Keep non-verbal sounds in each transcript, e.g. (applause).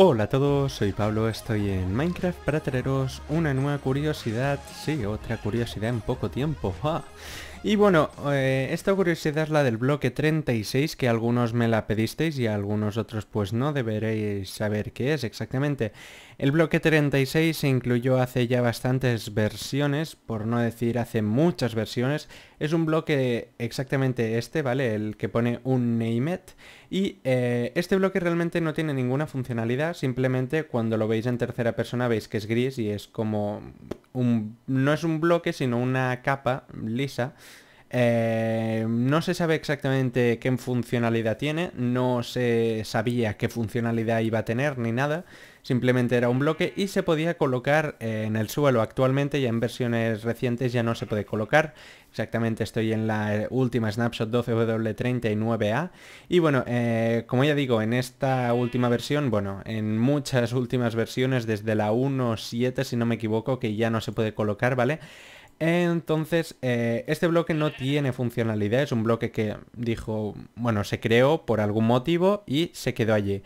Hola a todos, soy Pablo, estoy en Minecraft para traeros una nueva curiosidad, sí, otra curiosidad en poco tiempo, y bueno, eh, esta curiosidad es la del bloque 36, que algunos me la pedisteis y algunos otros pues no deberéis saber qué es exactamente. El bloque 36 se incluyó hace ya bastantes versiones, por no decir hace muchas versiones. Es un bloque exactamente este, ¿vale? El que pone un name it. Y eh, este bloque realmente no tiene ninguna funcionalidad, simplemente cuando lo veis en tercera persona veis que es gris y es como no es un bloque, sino una capa lisa eh, no se sabe exactamente qué funcionalidad tiene, no se sabía qué funcionalidad iba a tener ni nada, simplemente era un bloque y se podía colocar eh, en el suelo. Actualmente ya en versiones recientes ya no se puede colocar, exactamente estoy en la eh, última snapshot 12W39A y bueno, como ya digo, en esta última versión, bueno, en muchas últimas versiones desde la 1.7 si no me equivoco que ya no se puede colocar, ¿vale? Entonces, eh, este bloque no tiene funcionalidad, es un bloque que dijo, bueno, se creó por algún motivo y se quedó allí.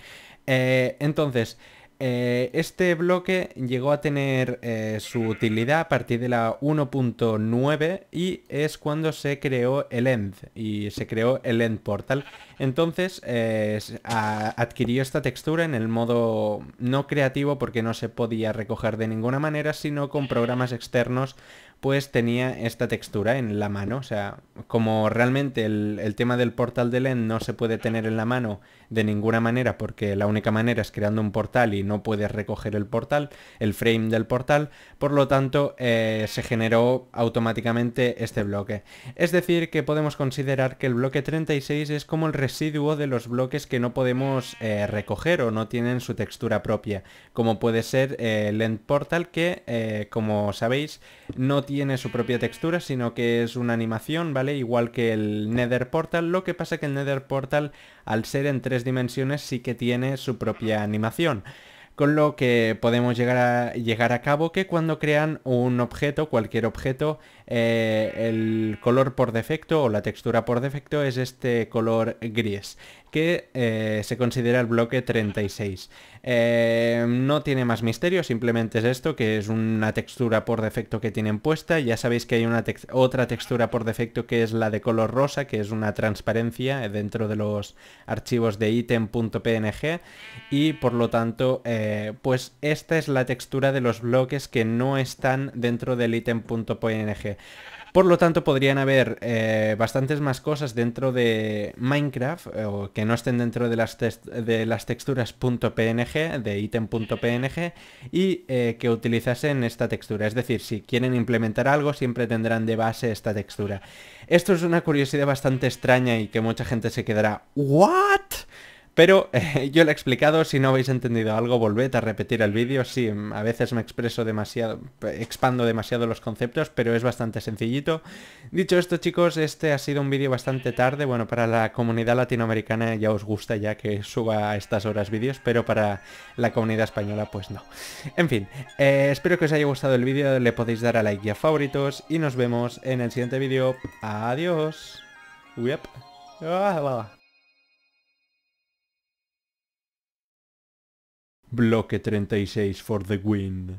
Eh, entonces, eh, este bloque llegó a tener su utilidad a partir de la 1.9 y es cuando se creó el end y se creó el end portal. Entonces adquirió esta textura en el modo no creativo porque no se podía recoger de ninguna manera, sino con programas externos pues tenía esta textura en la mano. O sea, como realmente el, tema del portal de Lend no se puede tener en la mano de ninguna manera, porque la única manera es creando un portal y no puedes recoger el portal, el frame del portal, por lo tanto eh, se generó automáticamente este bloque. Es decir, que podemos considerar que el bloque 36 es como el residuo de los bloques que no podemos eh, recoger o no tienen su textura propia, como puede ser eh, el Portal, que como sabéis, no tiene tiene su propia textura, sino que es una animación, ¿vale? Igual que el Nether Portal, lo que pasa que el Nether Portal, al ser en tres dimensiones, sí que tiene su propia animación con lo que podemos llegar a, llegar a cabo que cuando crean un objeto, cualquier objeto, eh, el color por defecto o la textura por defecto es este color gris que eh, se considera el bloque 36. Eh, no tiene más misterio, simplemente es esto, que es una textura por defecto que tienen puesta. Ya sabéis que hay una otra textura por defecto que es la de color rosa, que es una transparencia dentro de los archivos de item.png y por lo tanto, pues esta es la textura de los bloques que no están dentro del item.png. Por lo tanto, podrían haber eh, bastantes más cosas dentro de Minecraft eh, que no estén dentro de las, texturas las texturas.png, de item.png, y eh, que utilizasen esta textura. Es decir, si quieren implementar algo, siempre tendrán de base esta textura. Esto es una curiosidad bastante extraña y que mucha gente se quedará, ¿what? Pero (laughs) yo lo he explicado, si no habéis entendido algo, volved a repetir el vídeo. Sí, a veces me expreso demasiado, expando demasiado los conceptos, pero es bastante sencillito. Dicho esto, chicos, este ha sido un vídeo bastante tarde. Bueno, para la comunidad latinoamericana ya os gusta ya que suba a estas horas vídeos, pero para la comunidad española pues no. En fin, eh, espero que os haya gustado el vídeo, le podéis dar a like y a favoritos y nos vemos en el siguiente vídeo. Adiós. Yep. Bloque 36 for the Wind.